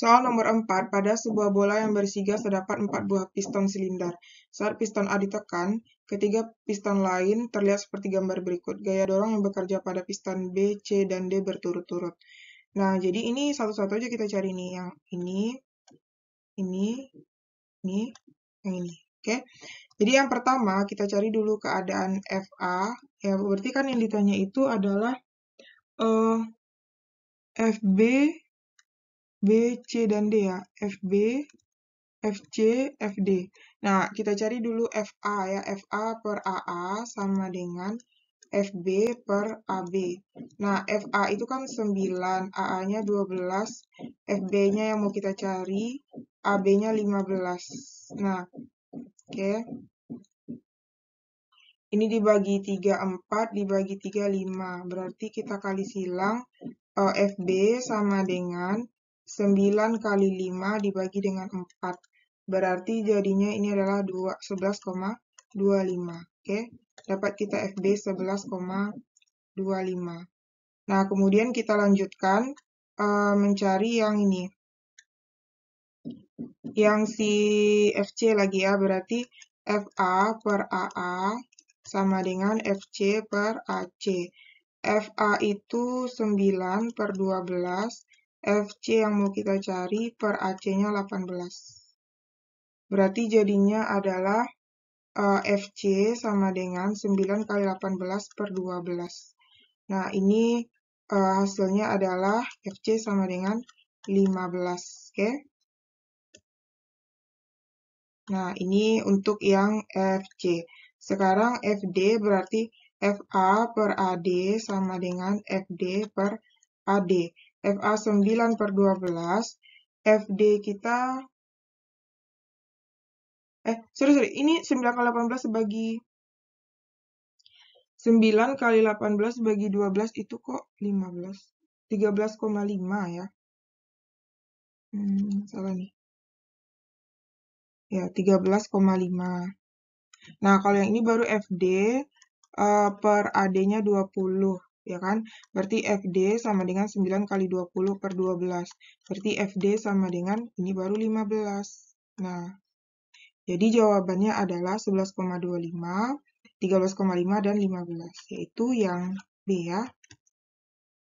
Soal nomor 4, pada sebuah bola yang bersiga terdapat 4 buah piston silinder. Saat piston A ditekan, ketiga piston lain terlihat seperti gambar berikut. Gaya dorong yang bekerja pada piston B, C, dan D berturut-turut. Nah, jadi ini satu-satu aja kita cari nih. Yang ini, ini, ini, yang ini. Oke. Jadi yang pertama kita cari dulu keadaan FA. Ya, berarti kan yang ditanya itu adalah uh, eh, FB B, C, dan D ya. FB, FC, FD. Nah, kita cari dulu FA ya. FA per AA sama dengan FB per AB. Nah, FA itu kan 9, AA-nya 12, FB-nya yang mau kita cari, AB-nya 15. Nah, oke. Okay. Ini dibagi 34, dibagi 35. Berarti kita kali silang eh, FB sama dengan 9 kali 5 dibagi dengan 4. Berarti jadinya ini adalah 11,25. Oke, dapat kita FB 11,25. Nah, kemudian kita lanjutkan uh, mencari yang ini. Yang si FC lagi ya, berarti FA per AA sama dengan FC per AC. FA itu 9 per 12 FC yang mau kita cari per AC-nya 18. Berarti jadinya adalah uh, eh, FC sama dengan 9 kali 18 per 12. Nah, ini uh, hasilnya adalah FC sama dengan 15, oke? Okay? Nah, ini untuk yang FC. Sekarang FD berarti FA per AD sama dengan FD per AD. FA 9 per 12. FD kita... Eh, sorry, sorry. Ini 9 kali 18 bagi... 9 kali 18 bagi 12 itu kok 15. 13,5 ya. Hmm, salah nih. Ya, 13,5. Nah, kalau yang ini baru FD uh, eh, per AD-nya 20 ya kan? Berarti FD sama dengan 9 kali 20 per 12. Berarti FD sama dengan ini baru 15. Nah, jadi jawabannya adalah 11,25, 13,5, dan 15, yaitu yang B ya.